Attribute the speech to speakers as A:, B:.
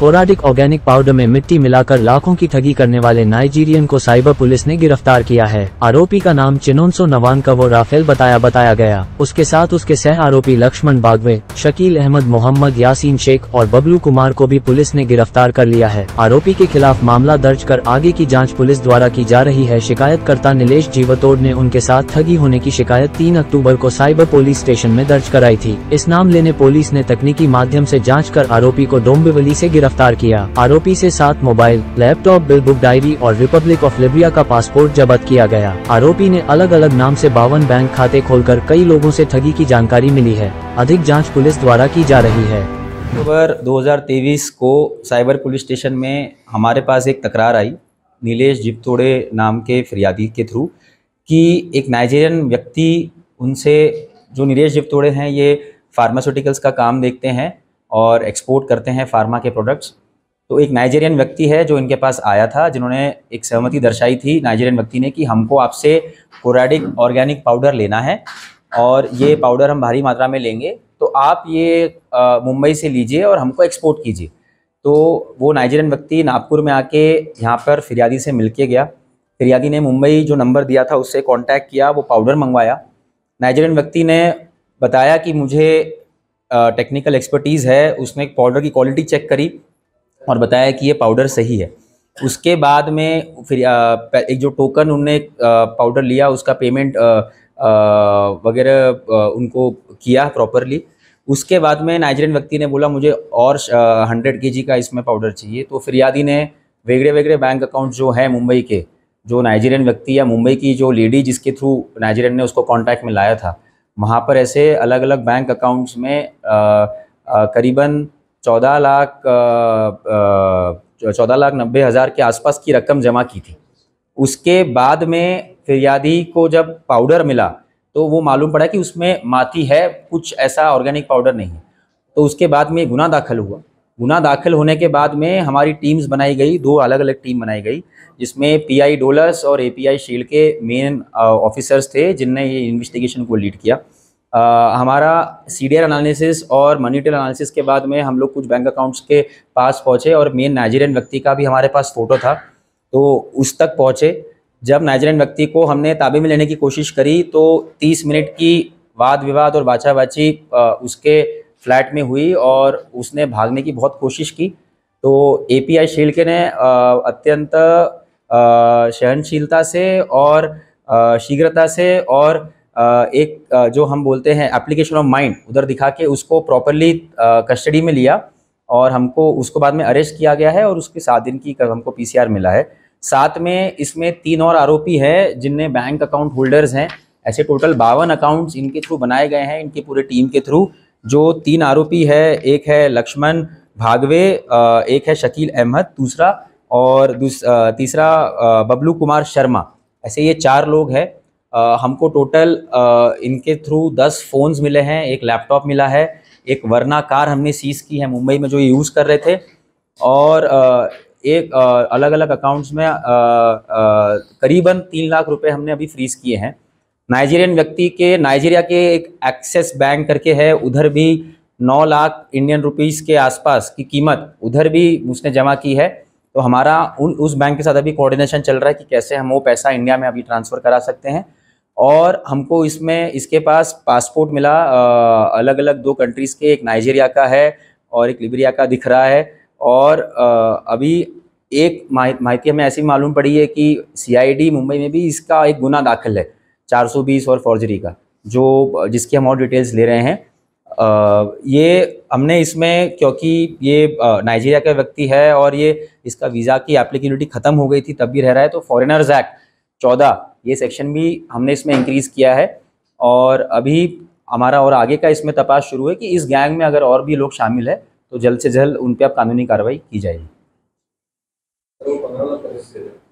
A: कोराडिक organic powder में मिट्टी मिलाकर लाखों की ठगी करने वाले नाइजीरियन को साइबर पुलिस ने गिरफ्तार किया है आरोपी का नाम चिनोनसो नवान का वो राफेल बताया बताया गया उसके साथ उसके सह आरोपी लक्ष्मण बागवे शकील अहमद मोहम्मद यासीन शेख और बबलू कुमार को भी पुलिस ने गिरफ्तार कर लिया है आरोपी के खिलाफ मामला दर्ज कर आगे की जाँच पुलिस द्वारा की जा रही है शिकायतकर्ता नीलेष जीवतोड़ ने उनके साथ ठगी होने की शिकायत तीन अक्टूबर को साइबर पुलिस स्टेशन में दर्ज कराई थी इस नाम लेने पुलिस ने तकनीकी माध्यम ऐसी जाँच कर आरोपी को डोम्बिवली ऐसी गिरफ्तार गिरफ्तार किया आरोपी से सात mobile laptop bill book diary और रिपब्लिक ऑफ लिबिया का पासपोर्ट जब्त किया गया आरोपी ने अलग अलग नाम से बावन बैंक खाते खोलकर कई लोगों से ठगी की जानकारी मिली है अधिक जांच पुलिस द्वारा की जा रही है
B: अक्टूबर 2023 को साइबर पुलिस स्टेशन में हमारे पास एक तकरार आई नीलेश जिप्तोड़े नाम के फरियादी के थ्रू कि एक नाइजेरियन व्यक्ति उनसे जो नीलेश जिप्तोड़े हैं ये फार्मास्यूटिकल्स का काम देखते हैं और एक्सपोर्ट करते हैं फार्मा के प्रोडक्ट्स तो एक नाइजेरियन व्यक्ति है जो इनके पास आया था जिन्होंने एक सहमति दर्शाई थी नाइजेरियन व्यक्ति ने कि हमको आपसे कोराडिक ऑर्गेनिक पाउडर लेना है और ये पाउडर हम भारी मात्रा में लेंगे तो आप ये मुंबई से लीजिए और हमको एक्सपोर्ट कीजिए तो वो नाइजेरियन व्यक्ति नागपुर में आके यहाँ पर फिरियादी से मिल के गया फिरियादी ने मुंबई जो नंबर दिया था उससे कॉन्टैक्ट किया वो पाउडर मंगवाया नाइजेरियन व्यक्ति ने बताया कि मुझे टेक्निकल एक्सपर्टीज़ है उसने एक पाउडर की क्वालिटी चेक करी और बताया कि ये पाउडर सही है उसके बाद में फिर एक जो टोकन उनने पाउडर लिया उसका पेमेंट वगैरह उनको किया प्रॉपरली उसके बाद में नाइजेरियन व्यक्ति ने बोला मुझे और हंड्रेड के का इसमें पाउडर चाहिए तो फिरियादी ने वेगड़े वेगड़े बैंक अकाउंट जो है मुंबई के जो नाइजीरियन व्यक्ति या मुंबई की जो लेडी जिसके थ्रू नाइजीरियन ने उसको कांटेक्ट में लाया था वहाँ पर ऐसे अलग अलग बैंक अकाउंट्स में करीबन चौदह लाख चौदह लाख नब्बे हज़ार के आसपास की रकम जमा की थी उसके बाद में फिरियादी को जब पाउडर मिला तो वो मालूम पड़ा कि उसमें माती है कुछ ऐसा ऑर्गेनिक पाउडर नहीं है तो उसके बाद में गुना दाखिल हुआ गुना दाखिल होने के बाद में हमारी टीम्स बनाई गई दो अलग अलग टीम बनाई गई जिसमें पीआई डोलर्स और एपीआई शील्ड के मेन ऑफिसर्स थे जिनने ये इन्वेस्टिगेशन को लीड किया आ, हमारा सी डी एनालिसिस और मनी टेल एनालिसिस के बाद में हम लोग कुछ बैंक अकाउंट्स के पास पहुँचे और मेन नाइजीरियन व्यक्ति का भी हमारे पास फ़ोटो था तो उस तक पहुँचे जब नाइजीरियन व्यक्ति को हमने ताबे में लेने की कोशिश करी तो तीस मिनट की वाद विवाद और बाछी उसके फ्लैट में हुई और उसने भागने की बहुत कोशिश की तो ए पी आई शिल्के ने अत्यंत सहनशीलता से और शीघ्रता से और एक जो हम बोलते हैं एप्लीकेशन ऑफ माइंड उधर दिखा के उसको प्रॉपरली कस्टडी में लिया और हमको उसको बाद में अरेस्ट किया गया है और उसके सात दिन की हमको पीसीआर मिला है साथ में इसमें तीन और आरोपी हैं जिनने बैंक अकाउंट होल्डर्स हैं ऐसे टोटल बावन अकाउंट्स इनके थ्रू बनाए गए हैं इनके पूरे टीम के थ्रू जो तीन आरोपी है एक है लक्ष्मण भागवे एक है शकील अहमद दूसरा और दूस, तीसरा बबलू कुमार शर्मा ऐसे ये चार लोग हैं हमको टोटल इनके थ्रू दस फ़ोन्स मिले हैं एक लैपटॉप मिला है एक वरना कार हमने सीज़ की है मुंबई में जो यूज़ कर रहे थे और एक अलग अलग अकाउंट्स में करीबन तीन लाख रुपए हमने अभी फ्रीज किए हैं नाइजीरियन व्यक्ति के नाइजीरिया के एक एक्सेस बैंक करके है उधर भी नौ लाख इंडियन रुपीस के आसपास की कीमत उधर भी उसने जमा की है तो हमारा उन उस बैंक के साथ अभी कोऑर्डिनेशन चल रहा है कि कैसे हम वो पैसा इंडिया में अभी ट्रांसफ़र करा सकते हैं और हमको इसमें इसके पास पासपोर्ट मिला आ, अलग अलग दो कंट्रीज़ के एक नाइजीरिया का है और एक लिबरिया का दिख रहा है और आ, अभी एक माहिती हमें ऐसी मालूम पड़ी है कि सीआईडी मुंबई में भी इसका एक गुना दाखिल है 420 और फॉर्जरी का जो जिसकी हम और डिटेल्स ले रहे हैं आ, ये हमने इसमें क्योंकि ये नाइजीरिया का व्यक्ति है और ये इसका वीज़ा की एप्लीकेबिलिटी ख़त्म हो गई थी तब भी रह रहा है तो फॉरेनर्स एक्ट चौदह ये सेक्शन भी हमने इसमें इंक्रीज़ किया है और अभी हमारा और आगे का इसमें तपास शुरू है कि इस गैंग में अगर और भी लोग शामिल है तो जल्द से जल्द उन पर अब कानूनी कार्रवाई
A: की जाएगी